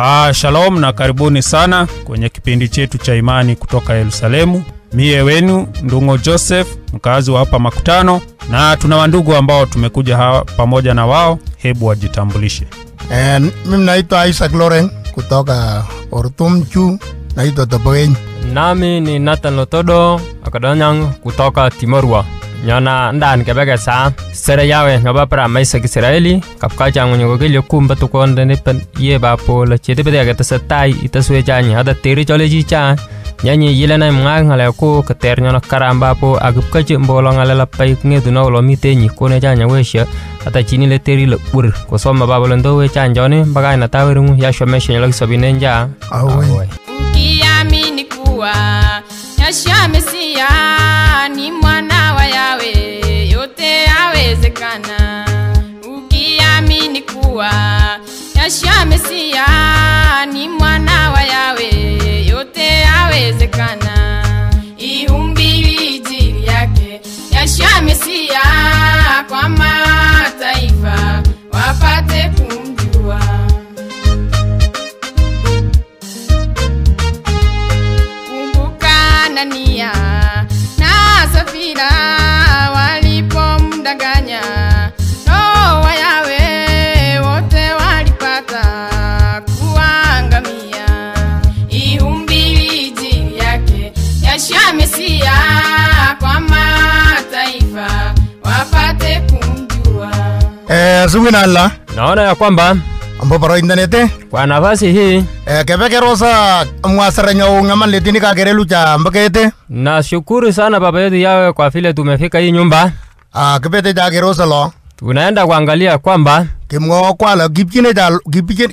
Ah, shalom na karibuni sana kwenye kipindi chetu cha imani kutoka Yerusalemu. Miye wenu Ndung'o Joseph, mkazi wa hapa Makutano, na tuna wandugu ambao tumekuja hapa pamoja na wao. Hebu wajitambulishe. Eh, mimi naitwa Isaac Loren kutoka Ortumchu, naitwa Topogenyi. Nami ni Nathan Lotodo Akadanyang kutoka Timorwa. nyona ndan kebeke sa sere yawe nyoba pra eli kap ka changu nyogo ke lokum batukon de nepen ye ba pol chede bede agata satai cha chanyi ada tere chole ji cha nyanyi yelena mga ngale ko keter nyona karamba po agup ka che mbolo le la pai nge duna lo te nyi ko ne we ata chini le teri le pur ko ba bolo ndo we chanjone bagai na tawerungu ya shomeshe nyalak sobinenja Awoi Masha Mesia ni mwana wa Yawe, yote awezekana Ihumbi bijili yake Yasha Mesia kwa mataifa eh, suwinala naona ya kwamba mboparointanete kwa nafasi hii eh, kepekerosa mwaserenyo ng'amaletini kakerelu cha mbekete nashukuru sana baba yetu yawe kwa vile tumefika hii nyumba ah, kipete cha kerosa lo tunaenda kuangalia kwamba kimng'oo kwala kipchine cha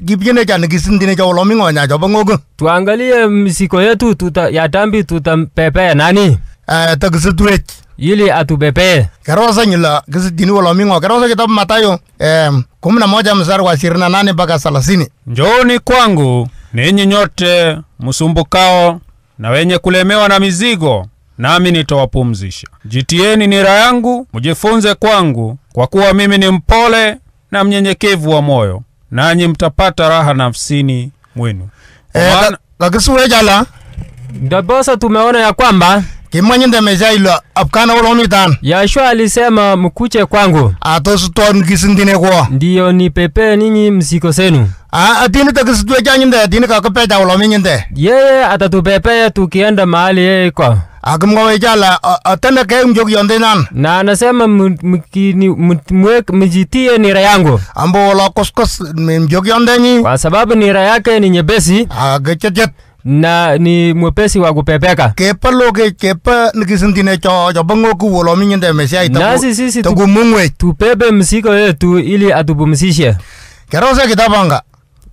kipchine cha nikisintine cha uloming'onya chobo ng'ogo tuangalie msiko yetu tuta, ya tambi tutapepea nani eh, takisitwech yili atubepee kerosa nyila wala walomingo kerosa kitabu matayo um, kumi na moja msari wa shirina nane mpaka thelathini njooni kwangu ninyi nyote msumbukao na wenye kulemewa na mizigo nami nitawapumzisha. Jitieni nira yangu, mjifunze kwangu, kwa kuwa mimi ni mpole na mnyenyekevu wa moyo, nanyi mtapata raha nafsini mwenu. Eh, lakini sura la. ndabosa, tumeona ya kwamba kimanyinde meshailo apkana wolomi tan Yoshua alisema mkuche kwangu, atosutwon kisintine kwo ndiyo nipepe ninyi mzigo zenu. A- atini takisitwe chanyinde atini kakipecha wolomi nyinde Yeye atatupepea tukienda mahali yeye iko, akimwawechale atende kei mjokiondinan na anasema mu- mkini- mut- mwe- nira yangu, ambo wolo kuskus mi- kwa sababu nira yake ni nyepesi akicechet na ni mwepesi wa kupepeka. kepa loke kepa nikisintine cho cho bango ku wolo minyende mesia itabu nasi sisi tu tupepe msiko yetu ili atupumzishe. kerose kitabu anga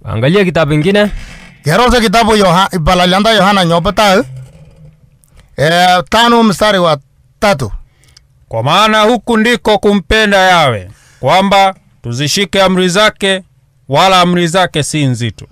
angalia kitabu ingine kerose kitabu yoha, Balalianda Yohana nyopata e, eh? eh, tano mstari wa tatu kwa maana huku ndiko kumpenda yawe kwamba tuzishike amri zake, wala amri zake si nzito.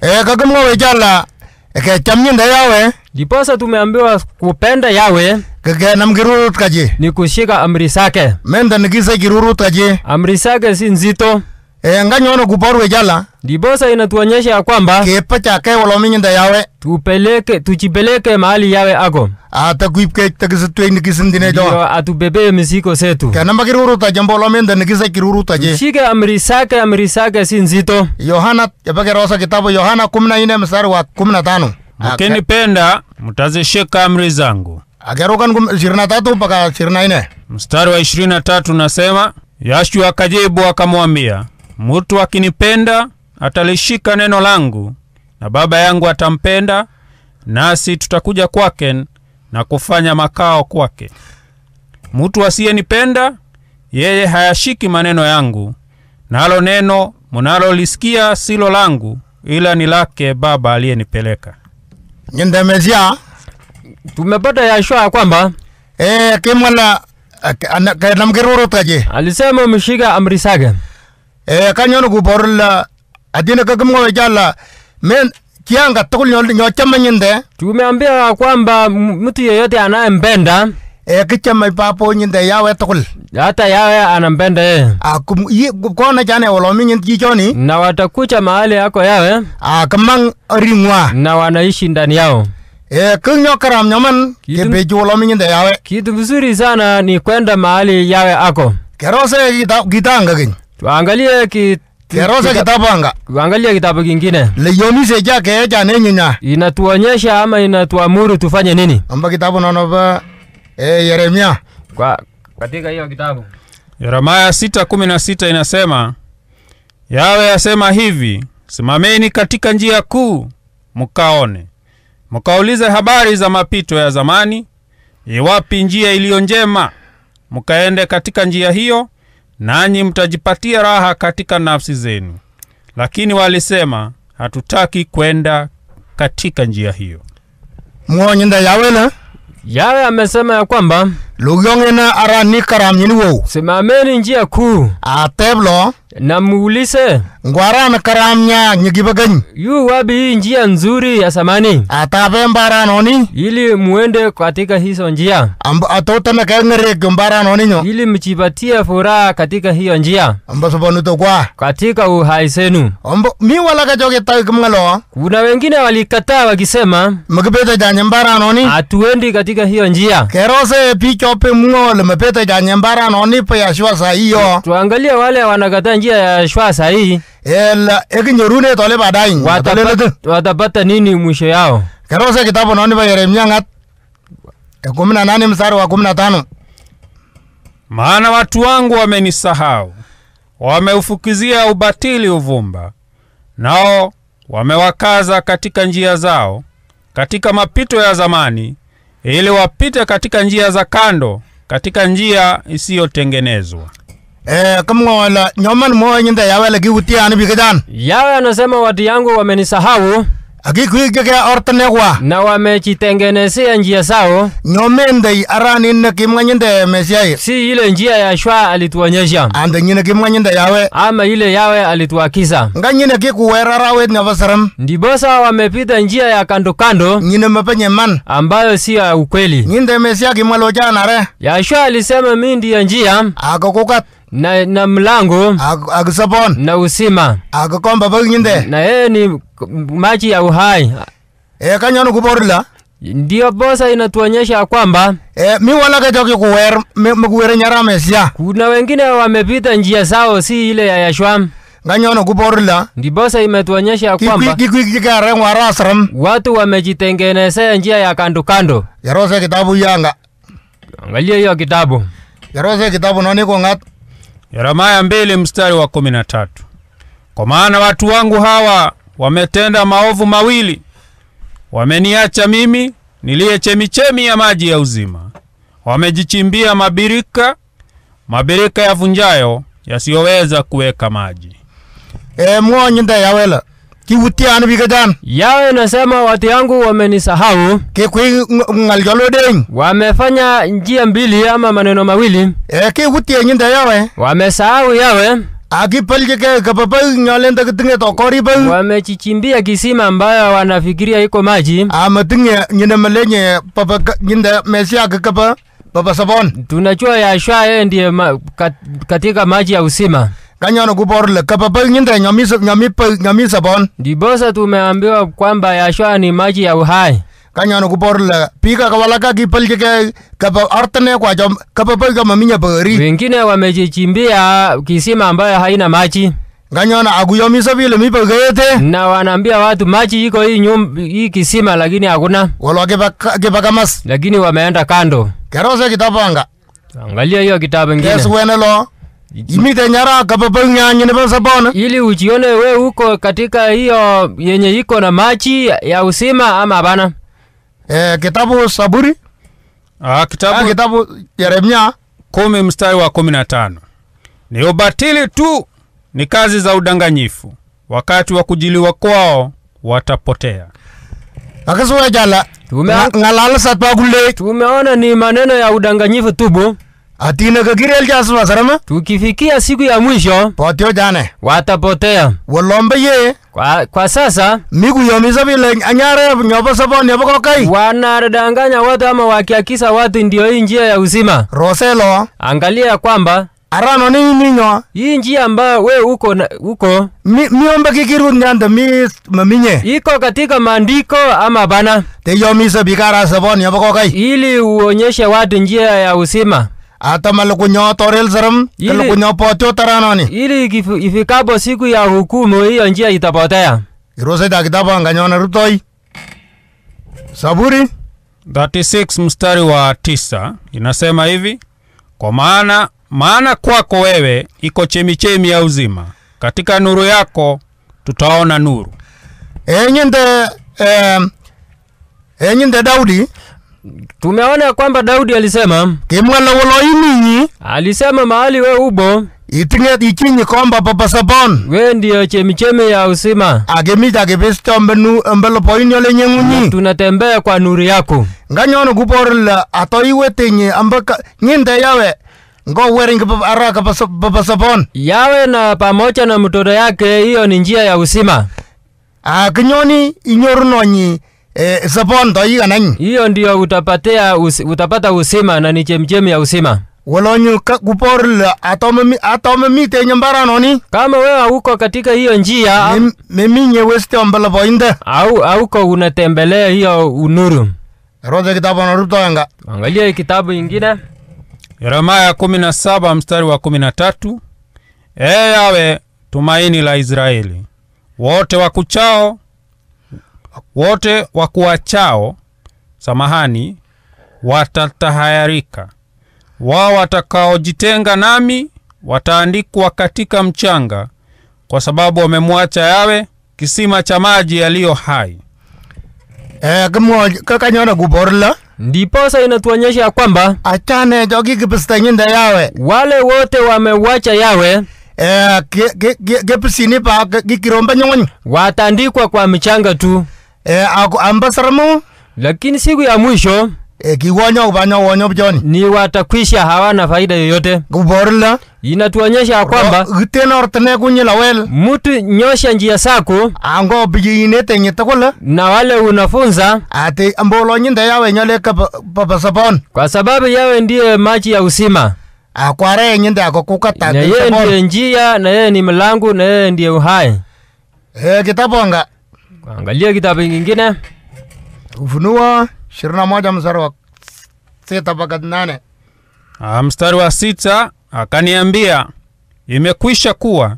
e, kakimwa wejala eketamnyinda yawe diposa tumeambiwa kupenda yawe keke namkirurutkaji ni kushika amri zake menda kirurut kaji amri sake si nzito e, eh, nganyono kuporwe jala Ndiposa inatuonyesha ya kwamba kepa chake walominyenda yawe tupeleke tuchipeleke mahali yawe ako atakuipketakisitwenikisindinejo atubebe misiko setu kenamba kiruruta jambo lomende nikisa kiruruta je shike amri sake amri sake si nzito Yohana yapakerosa kitabu Yohana 14 mstari wa 15 mkinipenda mtazishika amri zangu akerukan 23 mpaka 24 mstari wa 23 nasema Yashu akajibu akamwambia mutu akinipenda atalishika neno langu, na Baba yangu atampenda, nasi tutakuja kwake na kufanya makao kwake. Mutu asiyenipenda yeye hayashiki maneno yangu, nalo neno munalolisikia silo langu, ila ni lake Baba aliyenipeleka. Nyendemezia, tumepata yashwa ya kwamba e, kimwana kanamkiruruta je alisema umeshika amri zake e, kanyon kuborla adina kaka mwa jala men kianga nyo chama nyinde tumeambia kwamba mtu yeyote mbenda e eh, kichama papo nyinde yawe tukul hata yawe anampenda yeye ah, kona chane walomi kichoni na watakucha mahali yako yawe akamang ah, ringwa na wanaishi ndani yao E, eh, kinyo karam nyoman kebeju walomi nyinde yawe kitu vizuri sana ni kwenda mahali yawe ako kerose gitanga gita kinyi tuangalie kitu Kerose kitapanga. Angalia kitabu kingine. Leyomise cha keecha nenyinya. Inatuonyesha ama inatuamuru tufanye nini? Amba kitabu naona ba eh, Yeremia. Kwa katika hiyo kitabu. Yeremia 6:16 inasema, Yawe yasema hivi, simameni katika njia kuu, mkaone. Mkaulize habari za mapito ya zamani, iwapi njia iliyo njema, mkaende katika njia hiyo nanyi mtajipatia raha katika nafsi zenu. Lakini walisema, hatutaki kwenda katika njia hiyo. Mwonyenda yawena Yawe amesema ya kwamba lugyong'ina ara ni karamnyini wow simameni njia ku atep lo namuulize ngwarana karamnya nyigibagany yu wabi njia nzuri ya samani atabe mbaranoni ili muende katika hizo njia amba atotana keng'ereg nyo ili mchipatie furaha katika hiyo njia amba sobonuto kwa katika uhai senu amba mi walakachokitai kimng'alo kuna wengine walikataa wakisema mkibete janye mbaranoni hatuendi katika hiyo njia kerose picho chope muo limepita kwenye mbara nonipa ya shwa sa sahiyo. Tuangalia wale wanakata njia ya shwa sa sahihi ela nyorune tole badai watolelete watapata nini mwisho yao? Kerose kitabu nonipa Yeremia ng'at ya kumi na nane wa kumina na tano maana watu wangu wamenisahau, wameufukizia ubatili uvumba, nao wamewakaza katika njia zao, katika mapito ya zamani ili wapite katika njia za kando, katika njia isiyotengenezwa. Eh, kama wala nyoman mo nyinda yawala giutia anabikidan. Yawe anasema watu yangu wamenisahau agikuingigia ortinegwa nawa mechitengenesea njia zao nyomendei araninne kimng'anyinde mesiai si ile njia ya shwa alituonyesha ande nyine kimng'anyinde yawe ama ile yawe alituakiza nga nyine kuwera rawet nebo serem ndibosa wamepita njia ya kando kando nyine mepenye man ambayo si ya ukweli nyinde mesia kimwalojanare yashwa alisema mindi ya njia akokukat na, na mlango akisopon na usima akikomba paking'inde na yeye ni machi ya uhai e kanyano kuborila ndio bosa inatuonyesha kwamba e, mi wala choki kuwer mikuwere nyaramesia kuna wengine wamepita njia zao si ile ya yashwam nganyono kuborla ndi bosa imetuonyesha kwamba kikwikikare arasram watu wamejitengenezea njia ya kando kando yarose kitabu yanga angalia hiyo kitabu yarose kitabu noni kong'at Yeremia mbili mstari wa kumi na tatu. Kwa maana watu wangu hawa wametenda maovu mawili, wameniacha mimi niliye chemichemi ya maji ya uzima, wamejichimbia mabirika, mabirika yavunjayo yasiyoweza kuweka maji. E, ee, mwonyi ndeyawela Kiutiano bikachan. Yawe nasema watu yangu wamenisahau. Kikwi ngaljolodeng. Wamefanya njia mbili ama maneno mawili. E kiutie nyinda yawe. Wamesahau yawe. Akipelje kapapai nyalenda kitinge tokori bai. Wamechichimbia kisima ambayo wanafikiria iko maji. Amatinge nyinda malenye papa nyinda mesia kapa. Baba Sabon. Tunajua Yashua ndiye ma, kat, katika maji ya usima Kanyono kupor le kapapa nyinde nyamisa nyamipa nyamisa bon. Ndibosa tumeambiwa kwamba Yahshua ni maji ya uhai. Kanyono kupor le pika kawalaka kipalje ke kapa artene kwa jam kapapa kama minya bari. Wengine wamejichimbia kisima ambayo haina maji. Kanyono akuyomisa vile mipa gete. Na wanaambia watu maji iko hii nyum hii kisima lakini hakuna. Wala kipaka kipaka mas. Lakini wameenda kando. Kerose kitapanga. Angalia hiyo kitabu ingine. Yesu wenelo. Imite nyaraka papa nyanyi nipasapona, ili uchione we uko katika hiyo yenye iko na machi ya usima ama hapana. E, kitabu Saburi ah, kitabu, ah, kitabu Yeremia kumi mstari wa kumi na tano ni ubatili tu, ni kazi za udanganyifu, wakati wa kujiliwa kwao watapotea. akasuwejala ng'alalasa tumeona ni maneno ya udanganyifu tubu kagiri elja Jaswa Sarama. Tukifikia siku ya mwisho potio jane watapotea wolombe ye kwa, kwa sasa mikuyomiso vile anyare nyopo soboni yobo kokai wanadanganya watu ama wakiakisa watu ndio hii njia ya uzima. Roselo Angalia kwamba arano ni minyo hii njia ambayo we uko na- uko mi, miombe kikirut nyanda mi maminye iko katika maandiko ama bana, teyomiso bikara sabo yobo kokai ili uonyeshe watu njia ya uzima. Atama lukunyo toril serem lukunyo potyo taranoni ili ifikapo siku ya hukumu hiyo njia itapotea. Kirose cha kitabu anganyona rutoi saburi 36 mstari wa tisa inasema hivi kwa maana maana kwako wewe iko chemichemi ya uzima, katika nuru yako tutaona nuru. enyende eh, Daudi Tumeona kwamba Daudi alisema wolo ininyi alisema mahali we ubo itinge ikinyi komba papasapon we ndiyo chemichemi ya usima agemita akipisto mbenu embelopoini olenyeng'unyi tunatembea kwa nuru yako nganyonu kuporila ato ambaka nyinde yawe ngoweringi araka yawe na pamoja na mtoto yake hiyo ni njia ya usima akinyoni inyorunonyi e, eh, sopondo ikananyi. Hiyo ndiyo utapatea us, utapata usima na ni chemchemi ya uzima. Walonyu kuporla atome atome mite nyambara noni. Kama wewe auko katika hiyo njia, Mem, meminye weste ambala boinde. Au hauko unatembelea hiyo unuru. Rode kitabu anaruto yanga. Angalia kitabu ingine. Yeremia 17 mstari wa 13. Ee Yawe, tumaini la Israeli. Wote wakuchao wote wakuachao samahani watatahayarika wao watakaojitenga nami wataandikwa katika mchanga kwa sababu wamemwacha yawe kisima cha maji yaliyo hai eh, kakanyona guborla ndiposa inatuonyesha ya kwamba achane nyinda yawe wale wote wamewacha yawe eh, gepisini pa gikiromba nyongonyi watandikwa kwa mchanga tu eh ambasara mo lakini siku ya mwisho e, eh, kiwonyo ubanya uonyo bjoni ni watakwisha, hawana faida yoyote. Kuborla inatuonyesha kwamba tena ortene kunyi lawel mutu nyosha njia saku ango ah, bijinete nyetakula na wale unafunza ati ambolo nyinda yawe nyale papasapon kwa sababu yawe ndiye machi ya usima akware ah, nyinda akokukata na yeye ndiye njia na yeye ni mlango na yeye ndiye uhai eh kitabonga Angalia kitabu kingine Ufunuo 21 mstari wa sita mpaka nane. Ah, mstari wa sita, akaniambia imekwisha kuwa,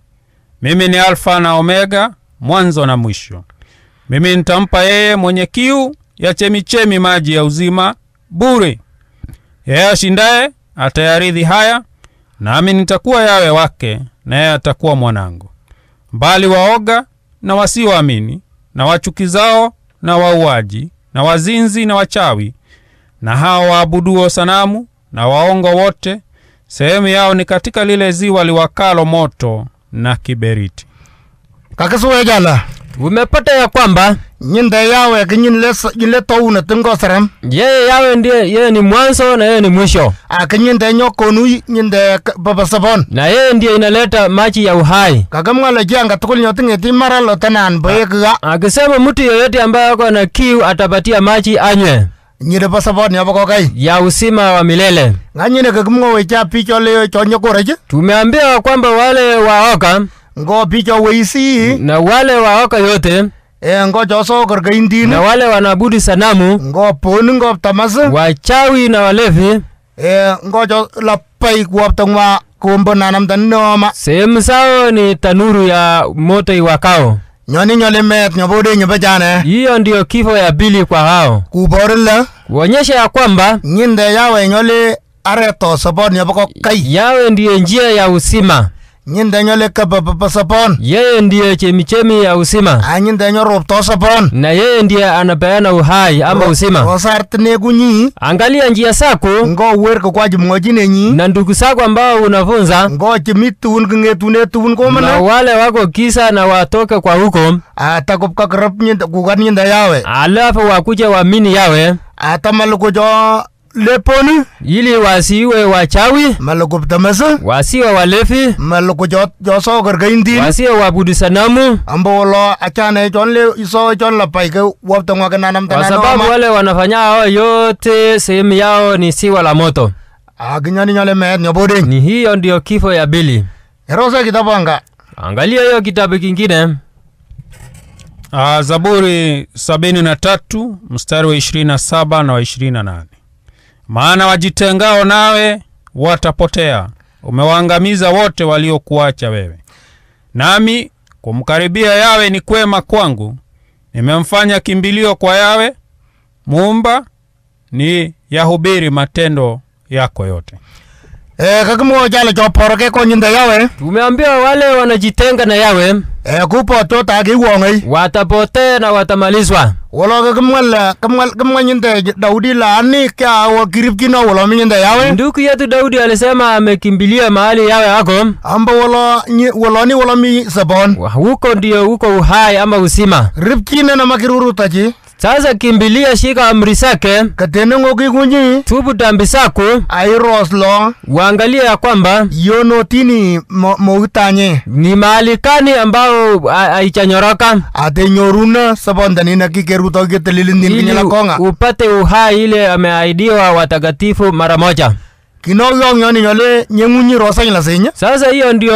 mimi ni Alfa na Omega, mwanzo na mwisho. Mimi nitampa yeye mwenye kiu ya chemichemi maji ya uzima bure. Yeye ashindaye atayaridhi haya, nami nitakuwa yawe wake, naye atakuwa mwanangu. Mbali waoga na wasioamini na wachukizao na wauaji na wazinzi na wachawi na hao waabuduo sanamu na waongo wote, sehemu yao ni katika lile ziwa liwakalo moto na kiberiti. Kakasuwejala, umepata ya kwamba nyinde yawe kinyinle nyinle toune tingo serem ye yawe ndiye ye ni mwanzo na ye ni mwisho akinyinde nyokonu nyinde sabon na ye ndiye inaleta machi ya uhai kakamwale janga tukul ngeti mara lotenan boyekiga akisema mtu yoyote ambaye ako na kiu atapatia maji anywe nyire ya nyobo kai ya usima wa milele ng'anyine kakimng'owe cha picho leo chonyokorech tumeambia kwamba wale waoka ngo picho weisi na wale waoka yote Eh, ngo joso korgeindin na wale wanaabudu sanamu, ngo poni ngo ptamas, wachawi na walevi Eh, ngo jo lapai kuwaptangwa kumbo nanamtani neoma. Sem sao ni tanuru ya moto iwakao nyoni nyolimet nyobode nyobejane. Hiyo ndio kifo ya bili kwa hao, kuborila kuonyesha ya kwamba nyinde yawe nyole areto sobot kai. yawe ndiyo njia ya usima nyindanyole kababapo sapon yeye ndiye chemichemi ya uzima anyindanyo ropto sapon na yeye ndiye anapeana uhai ama uzima osartinekunyi angalia njia sako ngo werko kwa jimng'ojinenyi na ndugu sako ambao unafunza ngo chimitun king'etunetuun komana na wale wako kisa na watoke kwa huko atakopkakrop nyinda kukan nyinda yawe alafu wakuje waamini yawe atamalukojo leponi ili wasiwe wachawi malokopta mesa wasiwe walefi maloko joso kerkeintin wasiwe wabudu sanamu ambo wolo achane chon le iso chon lapaike wapto ngwakenanam kwa sababu wale wanafanya hao yote sehemu yao ni siwa la moto akinyani ah, nyole meet nyobode ni hiyo ndio kifo ya bili erosa kitabu anga angalia hiyo kitabu kingine ah, Zaburi 73 mstari wa 27 na wa 28 maana wajitengao nawe watapotea, umewaangamiza wote waliokuacha wewe. Nami kumkaribia Yawe ni kwema kwangu, nimemfanya kimbilio kwa Yawe Muumba, ni yahubiri matendo yako yote. E, eh, kakimo jalo choporo nyinda Yawe, Tumeambia wale wanajitenga na Yawe ee eh, ku pottootaa kiiwooŋei waata na watamalizwa woloke kimŋal le kimŋal Daudi laani kyawo kiripkino wolo minyinde yawe nduku yetu Daudi alisema amekimbilia mahali yawe ako amba wolo nyi, woloni mi sabon wuko ndio wuko uhai ama usima ripkine na makirurutaji sasa kimbilia shika amri zake katene ng'okikunyi tubu dhambi zako airos lo Waangalia ya kwamba yonotini moutanye ni mali kani ambao haichanyoroka atenyoruna sabondanina kikeruto kitelilindi din la konga upate uhai ile ameahidiwa watakatifu mara moja kinauyongyoni nyole nyeng'unyi rosany senya sasa hiyo ndio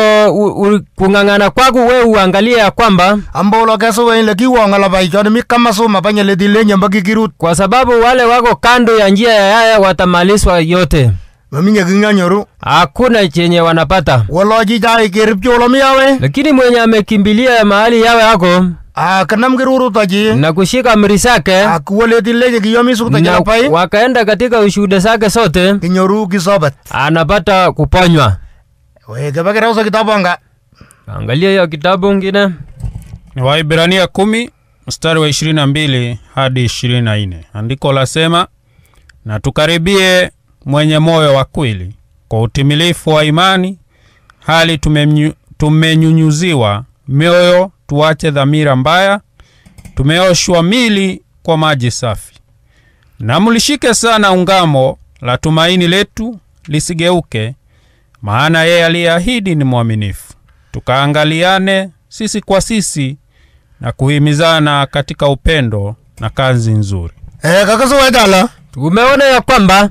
kung'ang'ana kwaku we uangalie ya kwamba ambolo kesuwenyi lekiwong'o lopaichoni mi panya panye letilenye mbo kikirut kwa sababu wale wako kando ya njia ya yaya watamaliswa yote maminye king'anyoru hakuna chenye wanapata woloji chai keripcholo miyawe lakini mwenye amekimbilia mahali yawe ako akanamki ah, Rurutaji ah, na kushika amri zake, akuwaletileje kiyomisu kutakilapai, wakaenda katika ushuhuda zake zote, kinyoru kisobat, anapata kuponywa. Wekevakirausa kitabu anga, angalia hiyo kitabu ngine, Waibrania kumi mstari wa ishirini na mbili hadi ishirini na nne andiko lasema, na tukaribie mwenye moyo wa kweli kwa utimilifu wa imani, hali tumenyunyuziwa tume mioyo tuache dhamira mbaya, tumeoshwa mili kwa maji safi. Na mlishike sana ungamo la tumaini letu lisigeuke, maana yeye aliyeahidi ni mwaminifu. Tukaangaliane sisi kwa sisi na kuhimizana katika upendo na kazi nzuri. Eh, kakazo tumeona ya kwamba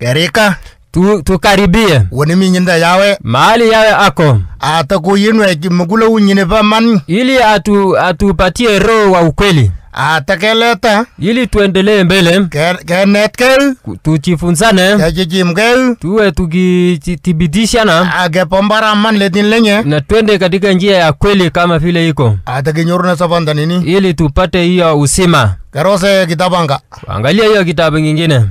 gerika tu, tukaribie woni minyinda yawe mahali yawe ako atakuinwe mugule unyine man ili atu atupatie roho wa ukweli atakeleta ili tuendele mbele kenetgei tuchifunzane kechichimgei tuwe tukitibitishana akepombaraman letin lenye na twende katika njia ya kweli kama vile iko na safanda nini ili tupate hiyo usima karose kitabanga angalia hiyo kitabu nyingine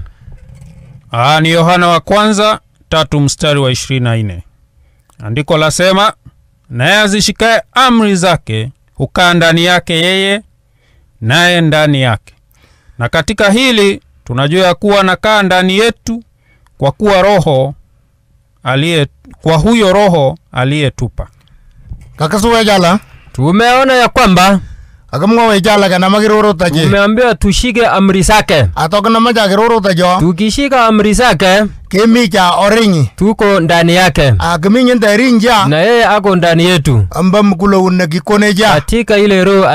Aa, ah, ni Yohana wa kwanza tatu mstari wa 24. Andiko lasema, naye azishikaye amri zake hukaa ndani yake yeye naye ndani yake. Na katika hili tunajua ya kuwa nakaa ndani yetu kwa kuwa roho aliye kwa huyo roho aliyetupa. Kaka Suwejala, tumeona ya kwamba Akamwowecho alake namakirorotache. Tumeambiwa tushike amri zake. Atokinamacha kirorotacho. Tukishika amri zake kimicha oringi, tuko ndani yake. Akiminyinda ah, rinja, na yeye ako ndani yetu. Amba katika ile roho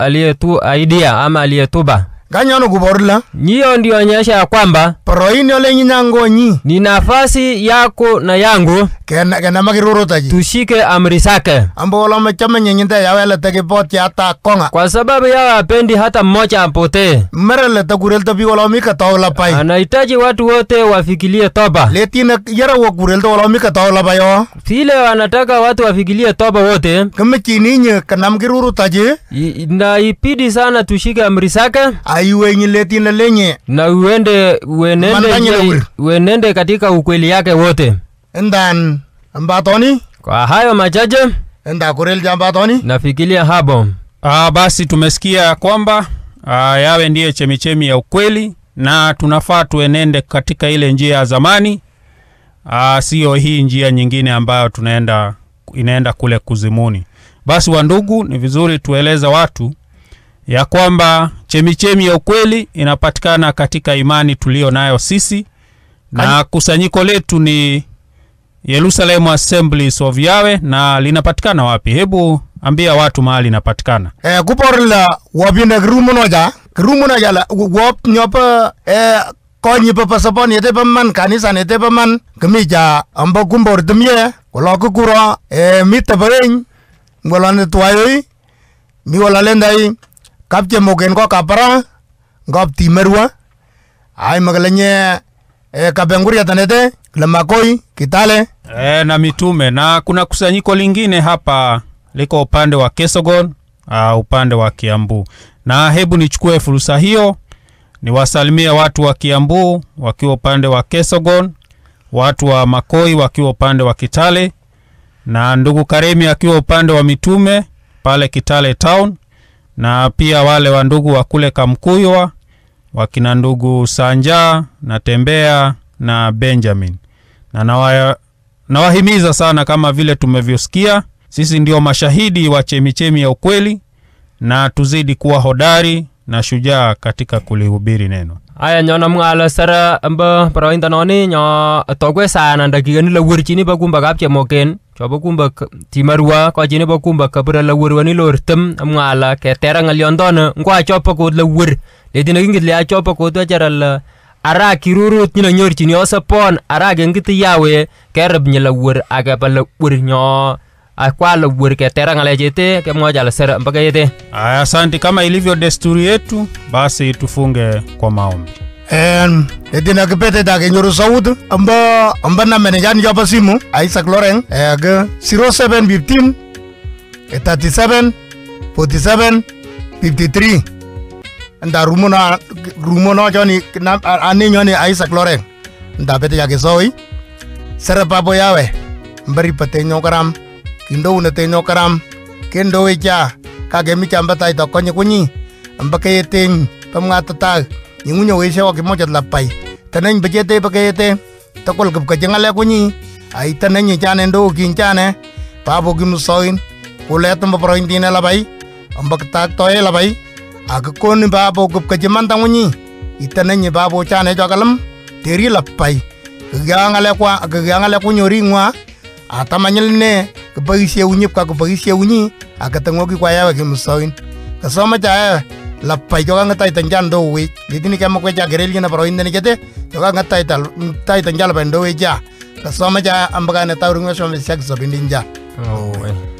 aliyetuahidia ama aliyetuba Ganyano guborla. Hiyo ndio onyesha ya kwamba proini ole nyinyangonyi ni nafasi yako na yangu kena kena makirurutaji tushike amri zake ambolo mechame nyinyinda yawele tekipoti hata konga kwa sababu yao apendi hata mmoja ampotee merele takurelta biwolomika taola pai anahitaji watu wote wafikilie toba letine yara wakurelta wolomika taola pai o vile wanataka watu wafikilie toba wote kamichininye kenamkirurutaji na ipidi sana tushike amri zake aiwenyi letine lenye na uende uenende, katika ukweli yake wote endan ambatoni kwa hayo machache enda kurel ambatoni nafikilia hapo Aa, ah, basi tumesikia kwamba aa, ah, yawe ndiye chemichemi ya ukweli na tunafaa tuenende katika ile njia ya zamani ah, sio hii njia nyingine ambayo tunaenda inaenda kule kuzimuni basi wandugu ni vizuri tueleza watu ya kwamba chemichemi ya ukweli inapatikana katika imani tuliyo nayo sisi na Kani? kusanyiko letu ni Yerusalemu Assemblies of Yahweh na linapatikana wapi? Hebu ambia watu mahali inapatikana. Eh, kuporla la wabina grumu noja grumu noja la wop nyopa eh, konyi papa pasapon yete paman kanisa nete pa man kemija ambo kumbor temye kulo kukuro eh, mita ngolane tuayoi mi wala lendai kapje moken ko kapara ngop ti merwa ai magalenye e eh, kapenguria tanete makoi kitale e, na mitume na kuna kusanyiko lingine hapa liko upande wa Kesogon uh, upande wa Kiambu na hebu nichukue fursa hiyo niwasalimia watu wa Kiambu wakiwa upande wa Kesogon, watu wa Makoi wakiwa upande wa Kitale na ndugu Karemi akiwa upande wa Mitume pale Kitale town na pia wale wa ndugu wa kule Kamkuywa wakina ndugu Sanja na Tembea na Benjamin na nawa, sana kama vile tumevyosikia sisi ndio mashahidi wa chemichemi ya ukweli, na tuzidi kuwa hodari na shujaa katika kulihubiri neno aya nyo namng'alo sara mbo boroindo noni nyo togwe sana dakikani lower chini bo kumba kap chemoken chobo kumba timarwa ko chini bo kumba kabura lower wani lor tem amng'ala ketera ng'aliondono ngwa chopo kod lower letino kingit le achopo kod wacharal ara kirurut nyino nyorchini pon ara kengiti yawe kereb nyi lower akeba lower nyo akwala ah, burke teranga lejete ke moja la sera mpaka yete. Aya, ah, asante. Kama ilivyo desturi yetu, basi tufunge kwa maombi. en edina ke pete da ke nyoro saud amba amba na mene jan jaba ya simu Isaac Loreng 07 bitim 0715 37 47 53 nda rumona rumona joni ani nyoni Isaac Loreng nda pete ya ke soi babo yawe mbari pete nyogram indo une te no karam kendo we cha ka ge mi chamba tai to konyi kunyi amba ke ting pam nga ta ta ni munyo we sha ke mocha la pai tanen be te be ke te to kol ke ke ngale kunyi ai tanen ni chane ndo kin chane pa bo gi musoin to mba proin dine la bai amba ta to e la bai a ko ni ba bo gup ke man ta kunyi itanen ni ba bo chane jogalam teri la pai ganga le kwa ganga ngwa ne kiboisie unyip ka kiboisie unyi aketeng'oki kwa yawe kimusoin kesoma cha yawe lapai joka ng'ataita njan do wech litini kemakwe cha kerelkina paroindeni kete joka ng'ataita taita njan ndo do wecha kesoma cha ambakane taurung'wesomesiak sobindi njan oh,